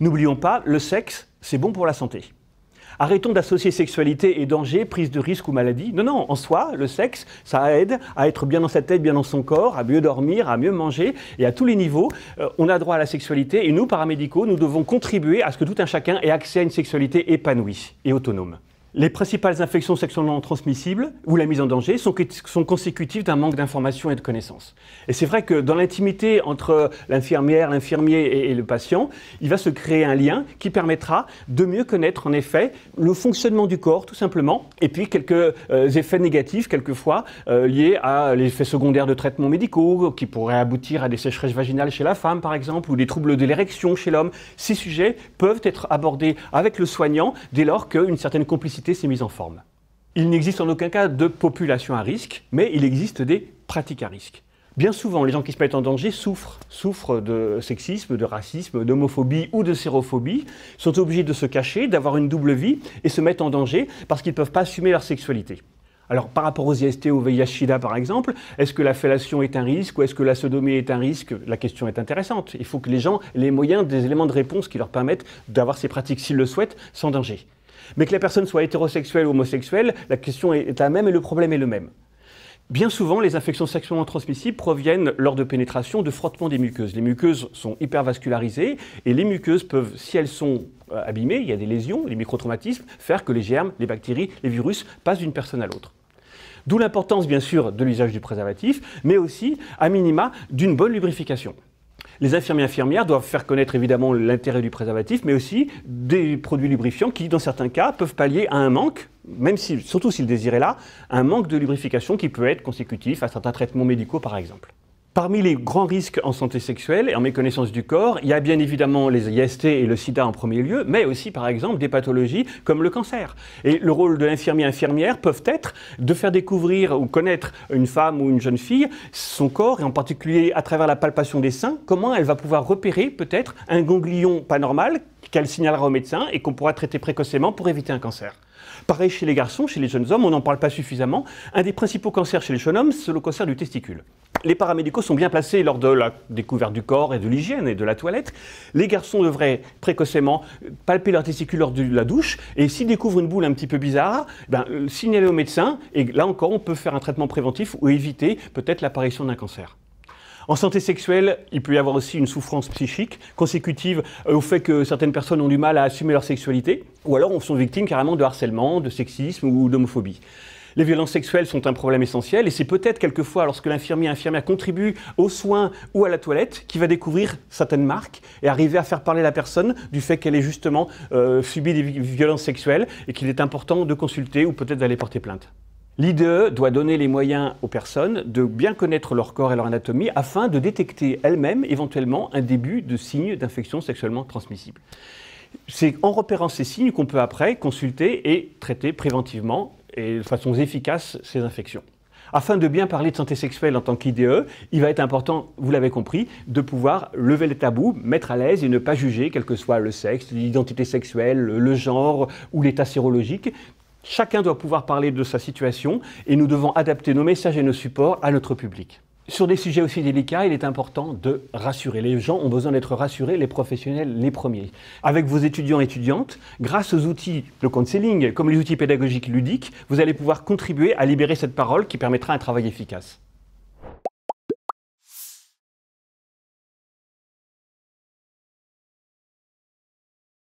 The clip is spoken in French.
N'oublions pas, le sexe, c'est bon pour la santé. Arrêtons d'associer sexualité et danger, prise de risque ou maladie. Non, non, en soi, le sexe, ça aide à être bien dans sa tête, bien dans son corps, à mieux dormir, à mieux manger. Et à tous les niveaux, euh, on a droit à la sexualité. Et nous, paramédicaux, nous devons contribuer à ce que tout un chacun ait accès à une sexualité épanouie et autonome. Les principales infections sexuellement transmissibles ou la mise en danger sont, consécutives d'un manque d'information et de connaissances. Et c'est vrai que dans l'intimité entre l'infirmière, l'infirmier et, le patient, il va se créer un lien qui permettra de mieux connaître en effet le fonctionnement du corps tout simplement, et puis quelques euh, effets négatifs quelquefois euh, liés à l'effet secondaire de traitements médicaux qui pourraient aboutir à des sécheresses vaginales chez la femme par exemple ou des troubles de l'érection chez l'homme. Ces sujets peuvent être abordés avec le soignant dès lors qu'une certaine complicité s'est mise en forme. Il n'existe en aucun cas de population à risque, mais il existe des pratiques à risque. Bien souvent, les gens qui se mettent en danger souffrent, souffrent de sexisme, de racisme, d'homophobie ou de sérophobie, sont obligés de se cacher, d'avoir une double vie et se mettent en danger parce qu'ils ne peuvent pas assumer leur sexualité. Alors par rapport aux IST, au VIH-Sida par exemple, est-ce que la fellation est un risque ou est-ce que la sodomie est un risque La question est intéressante. Il faut que les gens aient les moyens, des éléments de réponse qui leur permettent d'avoir ces pratiques s'ils le souhaitent sans danger. Mais que la personne soit hétérosexuelle ou homosexuelle, la question est la même et le problème est le même. Bien souvent, les infections sexuellement transmissibles proviennent, lors de pénétration, de frottement des muqueuses. Les muqueuses sont hypervascularisées et les muqueuses peuvent, si elles sont euh, abîmées, il y a des lésions, des microtraumatismes, faire que les germes, les bactéries, les virus passent d'une personne à l'autre. D'où l'importance, bien sûr, de l'usage du préservatif, mais aussi, à minima, d'une bonne lubrification. Les infirmiers et infirmières doivent faire connaître évidemment l'intérêt du préservatif, mais aussi des produits lubrifiants qui, dans certains cas, peuvent pallier à un manque, même si, surtout s'ils désiraient là, un manque de lubrification qui peut être consécutif à certains traitements médicaux, par exemple. Parmi les grands risques en santé sexuelle et en méconnaissance du corps, il y a bien évidemment les IST et le sida en premier lieu, mais aussi par exemple des pathologies comme le cancer. Et le rôle de l'infirmier-infirmière peut être de faire découvrir ou connaître une femme ou une jeune fille son corps, et en particulier à travers la palpation des seins, comment elle va pouvoir repérer peut-être un ganglion pas normal qu'elle signalera au médecin et qu'on pourra traiter précocement pour éviter un cancer. Pareil chez les garçons, chez les jeunes hommes, on n'en parle pas suffisamment. Un des principaux cancers chez les jeunes hommes, c'est le cancer du testicule les paramédicaux sont bien placés lors de la découverte du corps et de l'hygiène et de la toilette. Les garçons devraient précocement palper leurs testicules lors de la douche et s'ils découvrent une boule un petit peu bizarre, ben, euh, signaler au médecin et là encore on peut faire un traitement préventif ou éviter peut-être l'apparition d'un cancer. En santé sexuelle, il peut y avoir aussi une souffrance psychique consécutive euh, au fait que certaines personnes ont du mal à assumer leur sexualité, ou alors sont victimes carrément de harcèlement, de sexisme ou d'homophobie. Les violences sexuelles sont un problème essentiel et c'est peut-être quelquefois lorsque l'infirmier infirmière contribue aux soins ou à la toilette qu'il va découvrir certaines marques et arriver à faire parler la personne du fait qu'elle ait justement euh, subi des violences sexuelles et qu'il est important de consulter ou peut-être d'aller porter plainte. L'IDE doit donner les moyens aux personnes de bien connaître leur corps et leur anatomie afin de détecter elles-mêmes éventuellement un début de signe d'infection sexuellement transmissible. C'est en repérant ces signes qu'on peut après consulter et traiter préventivement et de façon efficace ces infections. Afin de bien parler de santé sexuelle en tant qu'IDE, il va être important, vous l'avez compris, de pouvoir lever les tabous, mettre à l'aise et ne pas juger, quel que soit le sexe, l'identité sexuelle, le genre ou l'état sérologique. Chacun doit pouvoir parler de sa situation et nous devons adapter nos messages et nos supports à notre public. Sur des sujets aussi délicats, il est important de rassurer. Les gens ont besoin d'être rassurés, les professionnels les premiers. Avec vos étudiants et étudiantes, grâce aux outils, de counseling, comme les outils pédagogiques ludiques, vous allez pouvoir contribuer à libérer cette parole qui permettra un travail efficace.